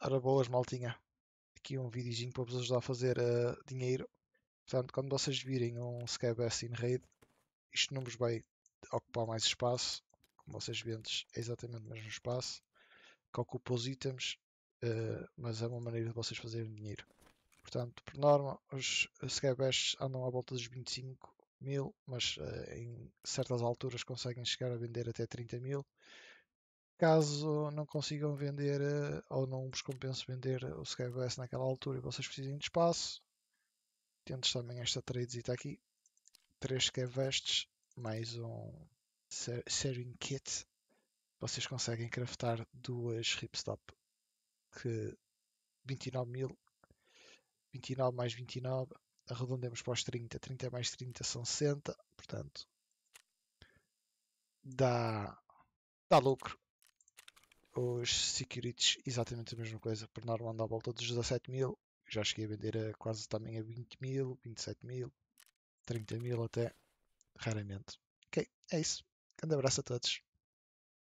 Ora boas, maltinha. Aqui um videozinho para vos ajudar a fazer uh, dinheiro. Portanto, quando vocês virem um Skybase in Raid, isto não vos vai ocupar mais espaço. Como vocês veem, é exatamente o mesmo espaço que ocupa os itens, uh, mas é uma maneira de vocês fazerem dinheiro. Portanto, por norma, os Skybases andam à volta dos 25 mil, mas uh, em certas alturas conseguem chegar a vender até 30 mil. Caso não consigam vender eh, ou não vos compense vender o Sky naquela altura e vocês precisem de espaço, temos também esta tradesita aqui. 3 Sky mais um Sharing Kit. Vocês conseguem craftar duas Ripstop que 29 mil 29 mais 29 arredondemos para os 30 30 mais 30 são 60 portanto dá dá lucro os securities exatamente a mesma coisa, por norma anda à volta dos 17 mil, já cheguei a vender a quase também a 20 mil, 27 mil, 30 mil até, raramente. Ok, é isso. Grande abraço a todos.